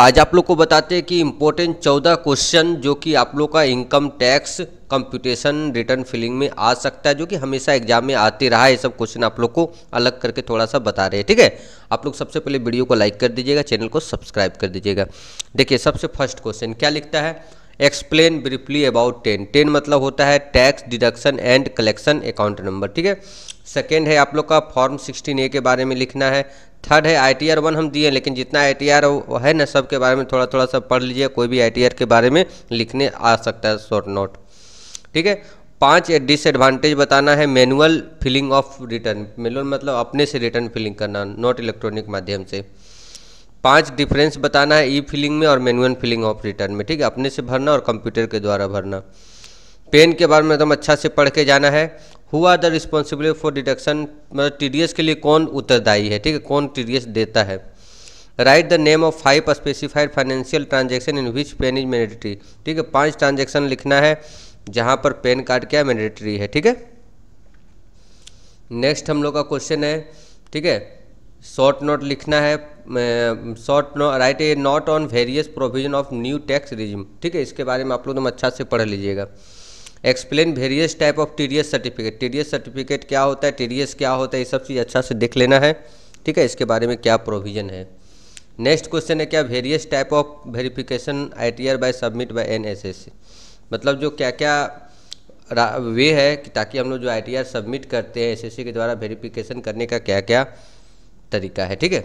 आज आप लोग को बताते हैं कि इम्पोर्टेंट चौदह क्वेश्चन जो कि आप लोग का income tax computation return filling में आ सकता है जो कि हमेशा एग्जाम में आते रहा है ये सब क्वेश्चन आप लोग को अलग करके थोड़ा सा बता रहे हैं ठीक है आप लोग सबसे पहले वीडियो को लाइक कर दीजिएगा चैनल को सब्सक्राइब कर दीजिएगा देखिए सबसे फर्स्ट क्वेश्चन क्या लिखता है explain briefly about TAN TAN मतलब होता है tax deduction and collection account number ठीक है सेकेंड है आप लोग का फॉर्म सिक्सटीन ए के बारे में लिखना है थर्ड है आई टी आर वन हम दिए लेकिन जितना आई टी आर है ना सब के बारे में थोड़ा थोड़ा सा पढ़ लीजिए कोई भी आई टी आर के बारे में लिखने आ सकता है शॉर्ट नोट ठीक है पाँच डिसएडवांटेज बताना है manual filling of return manual मतलब अपने से रिटर्न फिलिंग करना नॉट इलेक्ट्रॉनिक माध्यम से पांच डिफरेंस बताना है ई फिलिंग में और मैनुअल फिलिंग ऑफ रिटर्न में ठीक है अपने से भरना और कंप्यूटर के द्वारा भरना पेन के बारे में एकदम तो अच्छा से पढ़ के जाना है हुआ are the responsibility for deduction मतलब टी के लिए कौन उत्तरदायी है ठीक है कौन टी देता है write the name of five specified financial transaction in which PAN is mandatory ठीक है पांच ट्रांजेक्शन लिखना है जहाँ पर पेन कार्ड क्या मैंडेटरी है ठीक है नेक्स्ट हम लोग का क्वेश्चन है ठीक है शॉर्ट नोट लिखना है short note write a note on various provision of new tax regime ठीक है इसके बारे में आप लोग तो अच्छा से पढ़ लीजिएगा explain various type of T certificate T certificate क्या होता है टी क्या होता है ये सब चीज़ अच्छा से देख लेना है ठीक है इसके बारे में क्या प्रोविजन है नेक्स्ट क्वेश्चन है क्या various type of verification I T R by submit by N S S मतलब जो क्या क्या वे है कि ताकि हम लोग जो आई टी आर सबमिट करते हैं एस एस सी के द्वारा वेरिफिकेशन करने का क्या क्या तरीका है ठीक है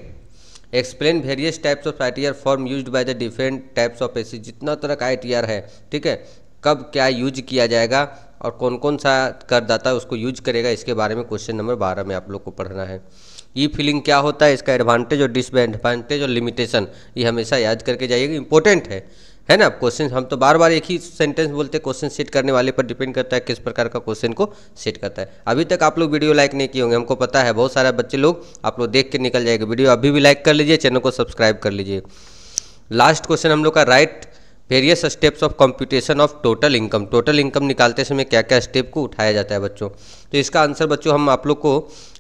explain various types of I T R form use by the different types of S जितना तरह का आई टी आर है ठीक है कब क्या यूज किया जाएगा और कौन कौन सा करदाता उसको यूज करेगा इसके बारे में क्वेश्चन नंबर बारह में आप लोग को पढ़ना है ई फिलिंग क्या होता है इसका एडवांटेज और डिसएडवांटेज और लिमिटेशन ये हमेशा याद करके जाइएगा इंपॉर्टेंट है है ना क्वेश्चन हम तो बार बार एक ही सेंटेंस बोलते हैं क्वेश्चन सेट करने वाले पर डिपेंड करता है किस प्रकार का क्वेश्चन को सेट करता है अभी तक आप लोग वीडियो लाइक नहीं किए होंगे हमको पता है बहुत सारे बच्चे लोग आप लोग देख के निकल जाएंगे वीडियो अभी भी लाइक कर लीजिए चैनल को सब्सक्राइब कर लीजिए लास्ट क्वेश्चन हम लोग का write various steps of computation of total income total income निकालते समय क्या क्या स्टेप को उठाया जाता है बच्चों तो इसका आंसर बच्चों हम आप लोग को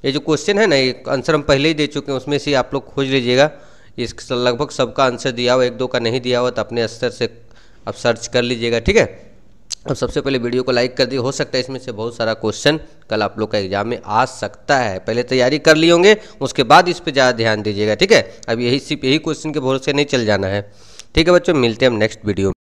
ये जो क्वेश्चन है ना ये आंसर हम पहले ही दे चुके हैं उसमें से आप लोग खोज लीजिएगा इस लगभग सबका आंसर दिया हुआ एक दो का नहीं दिया हुआ तो अपने स्तर से आप सर्च कर लीजिएगा ठीक है अब सबसे पहले वीडियो को लाइक कर दिए हो सकता है इसमें से बहुत सारा क्वेश्चन कल आप लोग का एग्जाम में आ सकता है पहले तैयारी कर लिए होंगे उसके बाद इस पर ज़्यादा ध्यान दीजिएगा ठीक है अब यही सिर्फ यही क्वेश्चन के भरोसे नहीं चल जाना है ठीक है बच्चों मिलते हैं हम नेक्स्ट वीडियो में